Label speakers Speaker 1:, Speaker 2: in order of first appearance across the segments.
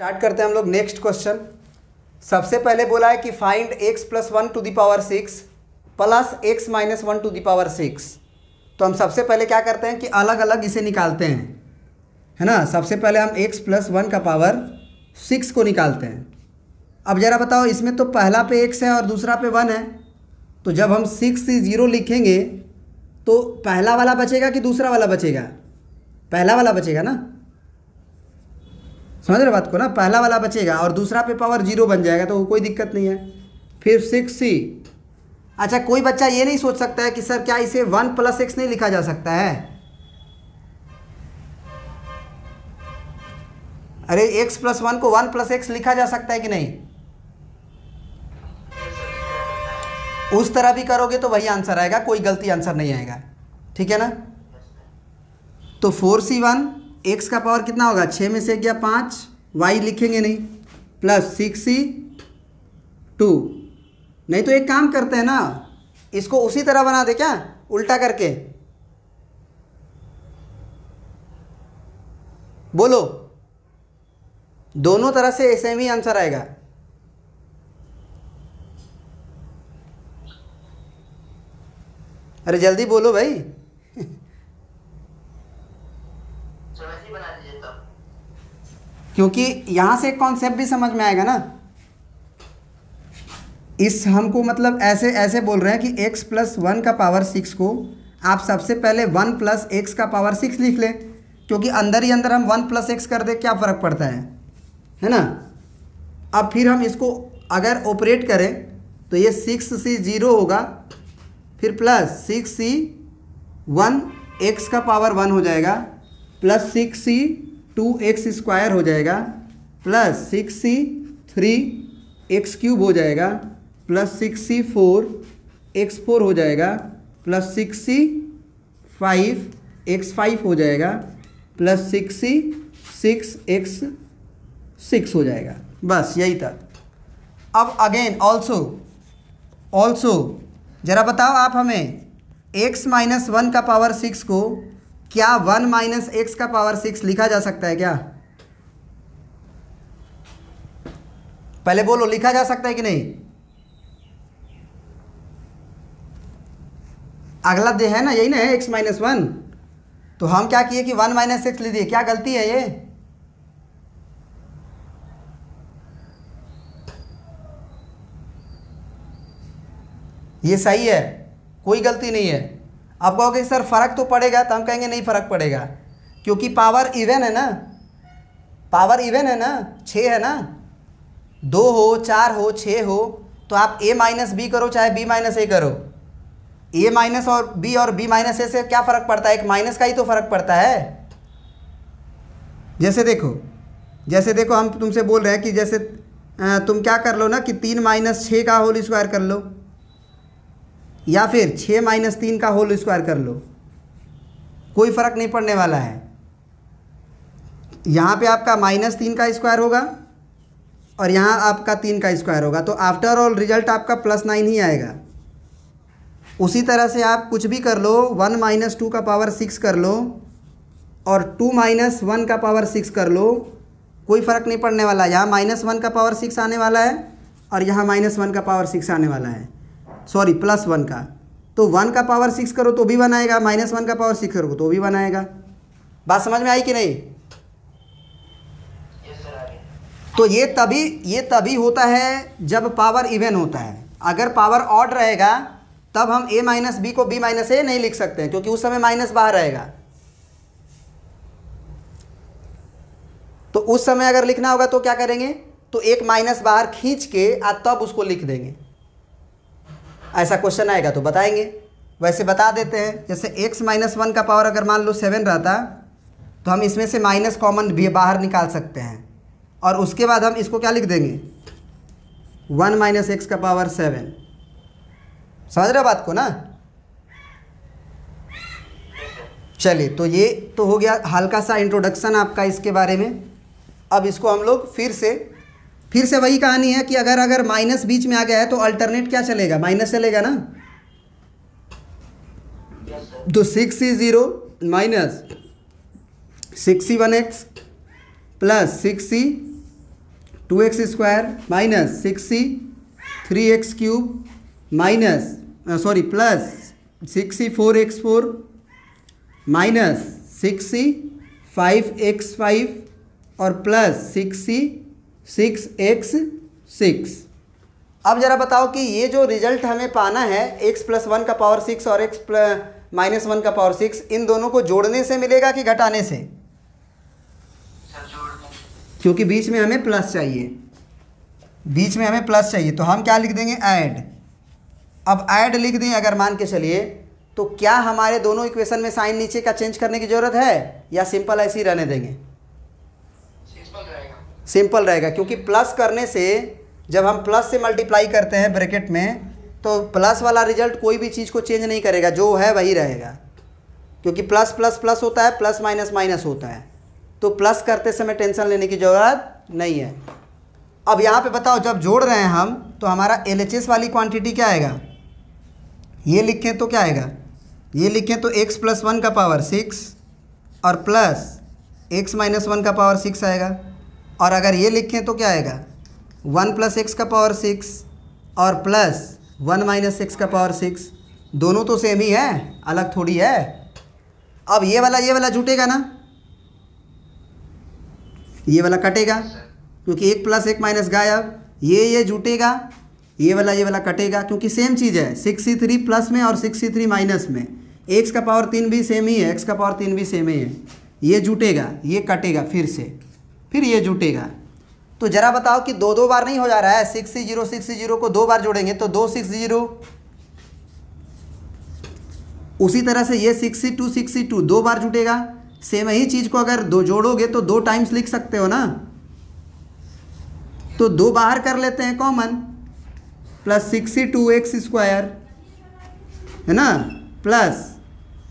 Speaker 1: start करते हैं हम लोग नेक्स्ट क्वेश्चन सबसे पहले बोला है कि find x plus one to the power six plus x minus one to the power six तो हम सबसे पहले क्या करते हैं कि अलग अलग इसे निकालते हैं है ना सबसे पहले हम x प्लस वन का पावर सिक्स को निकालते हैं अब ज़रा बताओ इसमें तो पहला पे x है और दूसरा पे वन है तो जब हम सिक्स से ज़ीरो लिखेंगे तो पहला वाला बचेगा कि दूसरा वाला बचेगा पहला वाला बचेगा ना समझ रहे बात को ना पहला वाला बचेगा और दूसरा पे पावर जीरो बन जाएगा तो कोई दिक्कत नहीं है फिर सिक्स सी अच्छा कोई बच्चा ये नहीं सोच सकता है कि सर क्या इसे वन प्लस एक्स नहीं लिखा जा सकता है अरे एक्स प्लस वन को वन प्लस एक्स लिखा जा सकता है कि नहीं उस तरह भी करोगे तो वही आंसर आएगा कोई गलती आंसर नहीं आएगा ठीक है ना तो फोर सी वन एक्स का पावर कितना होगा छः में से गया पाँच वाई लिखेंगे नहीं प्लस सिक्स ही टू नहीं तो एक काम करते हैं ना इसको उसी तरह बना दे क्या उल्टा करके बोलो दोनों तरह से सेम ही आंसर आएगा अरे जल्दी बोलो भाई क्योंकि यहाँ से एक कॉन्सेप्ट भी समझ में आएगा ना इस हमको मतलब ऐसे ऐसे बोल रहे हैं कि x प्लस वन का पावर सिक्स को आप सबसे पहले वन प्लस एक्स का पावर सिक्स लिख लें क्योंकि अंदर ही अंदर हम वन प्लस एक्स कर दे क्या फ़र्क पड़ता है है ना अब फिर हम इसको अगर ऑपरेट करें तो ये सिक्स सी ज़ीरो होगा फिर plus six C one x का पावर वन हो जाएगा plus six C two x square हो जाएगा plus six C three x cube हो जाएगा plus six C four x four हो जाएगा plus six C five x five हो जाएगा plus six C six x six हो जाएगा बस यही था अब अगेन ऑल्सो ऑल्सो ज़रा बताओ आप हमें एक्स माइनस वन का पावर सिक्स को क्या वन माइनस एक्स का पावर सिक्स लिखा जा सकता है क्या पहले बोलो लिखा जा सकता है कि नहीं अगला दे है ना यही ना है एक्स माइनस वन तो हम क्या किए कि वन माइनस एक्स लिख दिए क्या गलती है ये ये सही है कोई गलती नहीं है आप कहोगे सर फ़र्क तो पड़ेगा तो हम कहेंगे नहीं फ़र्क पड़ेगा क्योंकि पावर इवन है ना पावर इवन है ना छः है ना दो हो चार हो छः हो तो आप ए माइनस बी करो चाहे बी माइनस ए करो ए माइनस और बी और बी माइनस ए से क्या फ़र्क पड़ता है एक माइनस का ही तो फ़र्क पड़ता है जैसे देखो जैसे देखो हम तुमसे बोल रहे हैं कि जैसे तुम क्या कर लो ना कि तीन माइनस छः का होल स्क्वायर कर लो या फिर छः माइनस तीन का होल स्क्वायर कर लो कोई फ़र्क नहीं पड़ने वाला है यहाँ पे आपका माइनस तीन का स्क्वायर होगा और यहाँ आपका तीन का स्क्वायर होगा तो आफ्टर ऑल रिजल्ट आपका प्लस नाइन ही आएगा उसी तरह से आप कुछ भी कर लो वन माइनस टू का पावर सिक्स कर लो और टू माइनस वन का पावर सिक्स कर लो कोई फ़र्क नहीं पड़ने वाला यहाँ माइनस वन का पावर सिक्स आने वाला है और यहाँ माइनस वन का पावर सिक्स आने वाला है सॉरी प्लस वन का तो वन का पावर सिक्स करो तो भी वन आएगा माइनस वन का पावर सिक्स करो तो भी वन आएगा बात समझ में आई कि नहीं तो ये तभी ये तभी होता है जब पावर इवन होता है अगर पावर ऑड रहेगा तब हम ए माइनस बी को बी माइनस ए नहीं लिख सकते हैं क्योंकि उस समय माइनस बाहर रहेगा तो उस समय अगर लिखना होगा तो क्या करेंगे तो एक माइनस बाहर खींच के आ तब उसको लिख देंगे ऐसा क्वेश्चन आएगा तो बताएंगे वैसे बता देते हैं जैसे एक्स माइनस वन का पावर अगर मान लो सेवन रहता तो हम इसमें से माइनस कॉमन भी बाहर निकाल सकते हैं और उसके बाद हम इसको क्या लिख देंगे वन माइनस एक्स का पावर सेवन समझ रहे बात को ना चलिए तो ये तो हो गया हल्का सा इंट्रोडक्शन आपका इसके बारे में अब इसको हम लोग फिर से फिर से वही कहानी है कि अगर अगर माइनस बीच में आ गया है तो अल्टरनेट क्या चलेगा माइनस चलेगा ना तो six C zero minus six C one x plus six C two x square minus six C three x cube minus sorry plus six C four x four minus six C five x five और plus six C six x six अब ज़रा बताओ कि ये जो result हमें पाना है एक्स प्लस वन का पावर सिक्स और x माइनस वन का पावर सिक्स इन दोनों को जोड़ने से मिलेगा कि घटाने से क्योंकि बीच में हमें प्लस चाहिए बीच में हमें प्लस चाहिए तो हम क्या लिख देंगे ऐड अब ऐड लिख दें अगर मान के चलिए तो क्या हमारे दोनों इक्वेशन में साइन नीचे का चेंज करने की ज़रूरत है या सिंपल ऐसे ही रहने देंगे सिंपल रहेगा क्योंकि प्लस करने से जब हम प्लस से मल्टीप्लाई करते हैं ब्रैकेट में तो प्लस वाला रिजल्ट कोई भी चीज़ को चेंज नहीं करेगा जो है वही रहेगा क्योंकि प्लस प्लस प्लस होता है प्लस माइनस माइनस होता है तो प्लस करते समय टेंशन लेने की ज़रूरत नहीं है अब यहाँ पे बताओ जब जोड़ रहे हैं हम तो हमारा एल वाली क्वांटिटी क्या आएगा ये लिखें तो क्या आएगा ये लिखें तो एक्स प्लस वन का पावर सिक्स और प्लस एक्स माइनस वन का पावर सिक्स आएगा और अगर ये लिखें तो क्या आएगा वन प्लस एक्स का पावर सिक्स और प्लस वन माइनस एक्स का पावर सिक्स दोनों तो सेम ही है अलग थोड़ी है अब ये वाला ये वाला जुटेगा ना ये वाला कटेगा क्योंकि एक प्लस एक माइनस गायब ये ये जुटेगा ये वाला ये वाला कटेगा क्योंकि सेम चीज़ है सिक्स सी थ्री प्लस में और सिक्स सी थ्री माइनस में एक्स का पावर तीन भी सेम ही है एक्स का पावर तीन भी सेम ही है ये जुटेगा ये कटेगा फिर से फिर ये जुटेगा तो जरा बताओ कि दो दो बार नहीं हो जा रहा है सिक्स जीरो सिक्स जीरो को दो बार जोड़ेंगे तो दो सिक्स जीरो उसी तरह से ये सिक्स टू सिक्स टू दो बार जुटेगा सेम ही चीज़ को अगर दो जोड़ोगे तो दो टाइम्स लिख सकते हो ना तो दो बाहर कर लेते हैं common plus six two x square है ना प्लस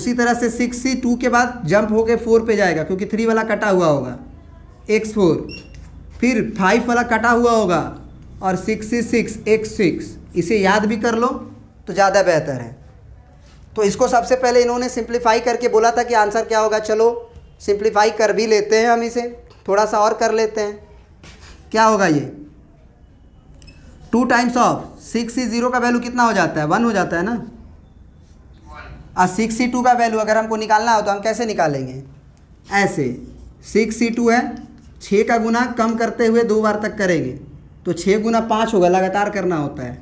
Speaker 1: उसी तरह से सिक्स टू के बाद जंप होके फोर पे जाएगा क्योंकि थ्री वाला कटा हुआ होगा एक्स फोर फिर फाइव वाला कटा हुआ होगा और सिक्सटी सिक्स एक्स सिक्स इसे याद भी कर लो तो ज़्यादा बेहतर है तो इसको सबसे पहले इन्होंने सिंप्लीफाई करके बोला था कि आंसर क्या होगा चलो सिंप्लीफाई कर भी लेते हैं हम इसे थोड़ा सा और कर लेते हैं क्या होगा ये two times of six C zero का वैल्यू कितना हो जाता है वन हो जाता है ना और सिक्स सी टू का वैल्यू अगर हमको निकालना हो तो हम कैसे निकालेंगे ऐसे सिक्स सी टू है छः का गुना कम करते हुए दो बार तक करेंगे तो छः गुना पाँच होगा लगातार करना होता है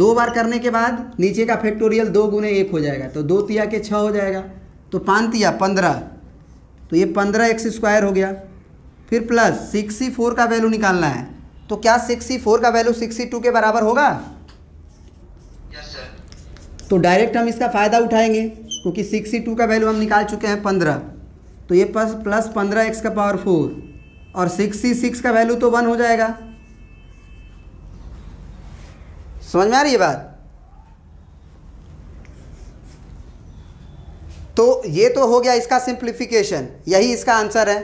Speaker 1: दो बार करने के बाद नीचे का फैक्टोरियल दो गुने एक हो जाएगा तो दो तिया के छः हो जाएगा तो पाँच तिया पंद्रह तो ये पंद्रह एक्स स्क्वायर हो गया फिर प्लस सिक्सटी फोर का वैल्यू निकालना है तो क्या सिक्सटी फोर का वैल्यू सिक्सटी टू के बराबर होगा yes, तो डायरेक्ट हम इसका फ़ायदा उठाएंगे क्योंकि सिक्सटी टू का वैल्यू हम निकाल चुके हैं पंद्रह तो ये प्लस प्लस पंद्रह एक्स का पावर फोर और सिक्स सी सिक्स का वैल्यू तो वन हो जाएगा समझ में आ रही है बात तो ये तो हो गया इसका सिंप्लीफिकेशन यही इसका आंसर है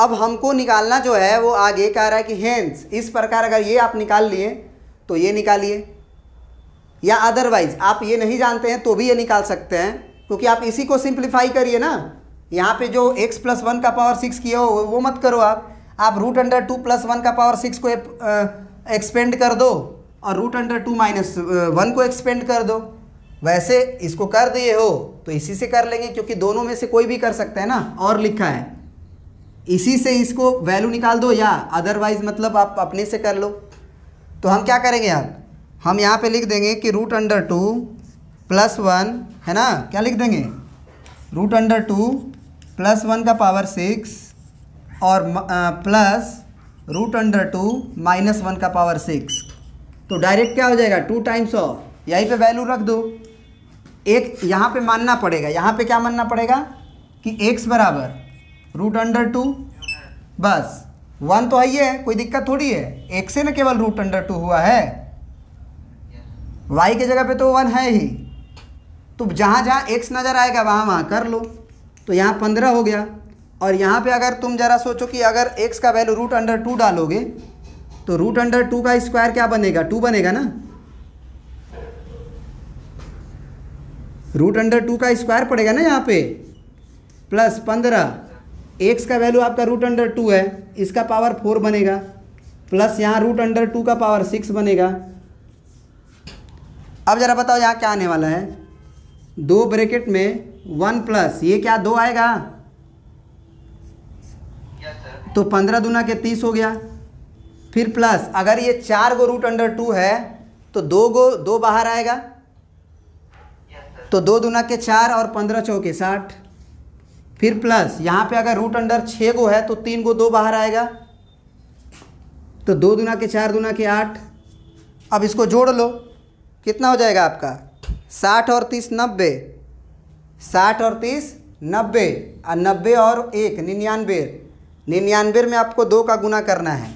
Speaker 1: अब हमको निकालना जो है वो आगे कह रहा है कि हेंस इस प्रकार अगर ये आप निकाल लिए तो ये निकालिए या अदरवाइज आप ये नहीं जानते हैं तो भी ये निकाल सकते हैं क्योंकि आप इसी को सिंप्लीफाई करिए ना यहाँ पे जो x प्लस वन का पावर सिक्स किया हो वो मत करो आप आप root under two plus one का पावर सिक्स को एक्सपेंड uh, कर दो और root under two minus one को एक्सपेंड कर दो वैसे इसको कर दिए हो तो इसी से कर लेंगे क्योंकि दोनों में से कोई भी कर सकता है ना और लिखा है इसी से इसको वैल्यू निकाल दो या अदरवाइज मतलब आप अपने से कर लो तो हम क्या करेंगे यार हम यहाँ पे लिख देंगे कि root under two plus one है ना क्या लिख देंगे root under two plus one का पावर सिक्स और plus root under two minus one का पावर सिक्स तो डायरेक्ट क्या हो जाएगा टू टाइम्स ऑफ यहीं पे वैल्यू रख दो एक यहाँ पे मानना पड़ेगा यहाँ पे क्या मानना पड़ेगा कि एक्स बराबर रूट अंडर टू बस वन तो है ही है कोई दिक्कत थोड़ी है एक से ना केवल रूट अंडर टू हुआ है वाई के जगह पे तो वन है ही तो जहाँ जहाँ एक्स नज़र आएगा वहाँ वहाँ कर लो तो यहाँ पंद्रह हो गया और यहाँ पे अगर तुम ज़रा सोचो कि अगर x का वैल्यू रूट अंडर टू डालोगे तो रूट अंडर टू का स्क्वायर क्या बनेगा टू बनेगा ना रूट अंडर टू का स्क्वायर पड़ेगा ना यहाँ पे प्लस पंद्रह एक्स का वैल्यू आपका रूट अंडर टू है इसका पावर फोर बनेगा प्लस यहाँ रूट अंडर टू का पावर सिक्स बनेगा अब ज़रा बताओ यहाँ क्या आने वाला है दो ब्रैकेट में वन प्लस ये क्या दो आएगा तो पंद्रह दुना के तीस हो गया फिर प्लस अगर ये चार गो रूट अंडर टू है तो दो गो दो बाहर आएगा तो दो दुना के चार और पंद्रह चौके साठ फिर प्लस यहाँ पे अगर रूट अंडर छः गो है तो तीन गो दो बाहर आएगा तो दो दुना के चार दुना के आठ अब इसको जोड़ लो कितना हो जाएगा आपका साठ और तीस नब्बे साठ और तीस नब्बे और नब्बे और एक निन्यानवे निन्यानवे में आपको दो का गुना करना है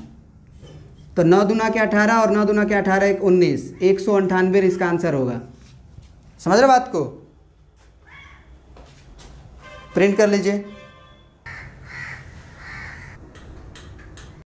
Speaker 1: तो नौ दुना के अठारह और नौ दुना के अठारह एक उन्नीस एक सौ अंठानवे इसका आंसर होगा समझ रहे बात को प्रिंट कर लीजिए